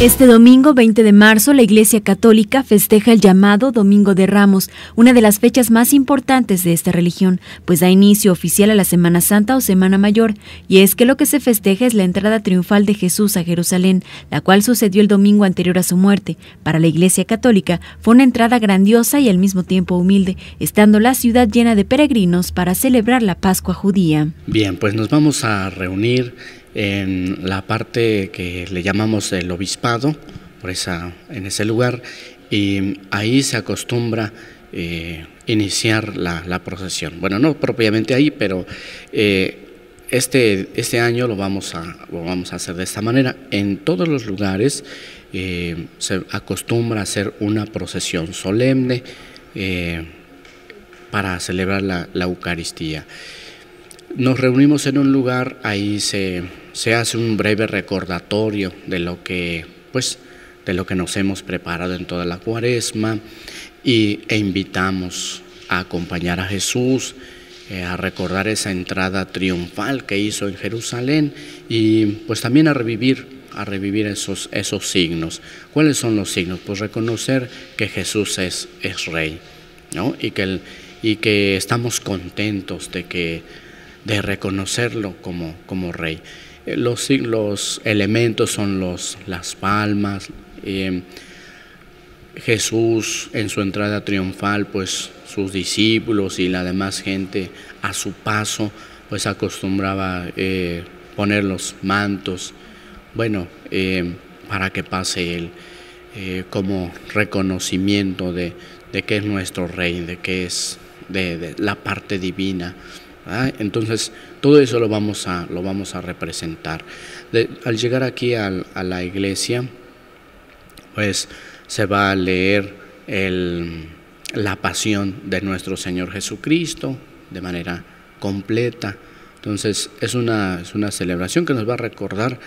Este domingo 20 de marzo la Iglesia Católica festeja el llamado Domingo de Ramos, una de las fechas más importantes de esta religión, pues da inicio oficial a la Semana Santa o Semana Mayor, y es que lo que se festeja es la entrada triunfal de Jesús a Jerusalén, la cual sucedió el domingo anterior a su muerte. Para la Iglesia Católica fue una entrada grandiosa y al mismo tiempo humilde, estando la ciudad llena de peregrinos para celebrar la Pascua judía. Bien, pues nos vamos a reunir en la parte que le llamamos el obispado, por en ese lugar, y ahí se acostumbra eh, iniciar la, procesión. Bueno, no propiamente ahí, pero eh, este, este año lo vamos, a, vamos a hacer de esta manera. En todos los lugares eh, se acostumbra a hacer una procesión solemne para celebrar la Eucaristía nos reunimos en un lugar, ahí se, hace un breve recordatorio de lo que, pues, de lo que nos hemos preparado en toda la cuaresma y, e invitamos a acompañar a Jesús, eh, a recordar esa entrada triunfal que hizo en Jerusalén y pues también a revivir a revivir esos, esos signos. ¿Cuáles son los signos? Pues reconocer que Jesús es, es rey ¿no? y, que y que estamos contentos de que de reconocerlo como, como rey. Eh, los, los, elementos son los, las palmas. Eh, Jesús en su entrada triunfal, pues sus discípulos y la demás gente a su paso, pues acostumbraba eh, poner los mantos, bueno, para que pase él, como reconocimiento de, que es nuestro rey, de que es de la parte divina entonces, todo eso lo vamos a, lo vamos a representar. al llegar aquí a la iglesia, pues se va a leer la pasión de nuestro Señor Jesucristo de manera completa. Entonces, es una celebración que nos va a recordar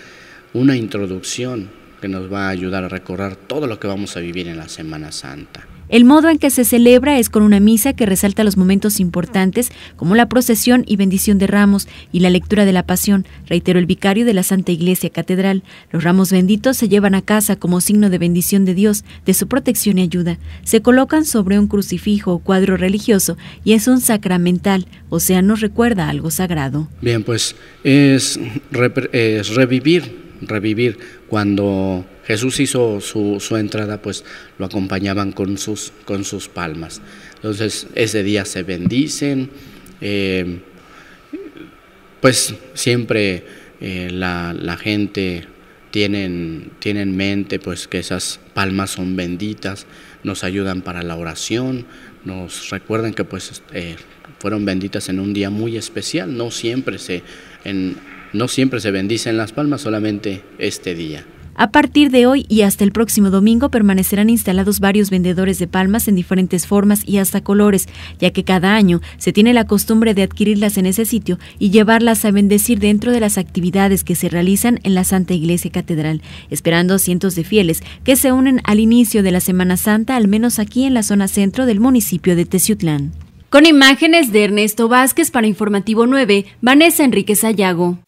una introducción que nos va a ayudar a recordar todo lo que vamos a vivir en la Semana Santa. El modo en que se celebra es con una misa que resalta los momentos importantes como la procesión y bendición de ramos y la lectura de la pasión, reiteró el vicario de la Santa Iglesia Catedral. Los ramos benditos se llevan a casa como signo de bendición de Dios, de su protección y ayuda. Se colocan sobre un crucifijo o cuadro religioso y es un sacramental, o sea, nos recuerda algo sagrado. Bien, pues es, es revivir revivir. Cuando Jesús hizo su, entrada, pues lo acompañaban con sus, con sus palmas. Entonces ese día se bendicen, eh, pues siempre eh, la, gente tiene, en mente pues que esas palmas son benditas nos ayudan para la oración, nos recuerdan que pues este, fueron benditas en un día muy especial, no siempre se, en, no siempre se bendicen las palmas, solamente este día. A partir de hoy y hasta el próximo domingo permanecerán instalados varios vendedores de palmas en diferentes formas y hasta colores, ya que cada año se tiene la costumbre de adquirirlas en ese sitio y llevarlas a bendecir dentro de las actividades que se realizan en la Santa Iglesia Catedral, esperando cientos de fieles que se unen al inicio de la Semana Santa, al menos aquí en la zona centro del municipio de Teciutlán. Con imágenes de Ernesto Vázquez para Informativo 9, Vanessa Enríquez Ayago.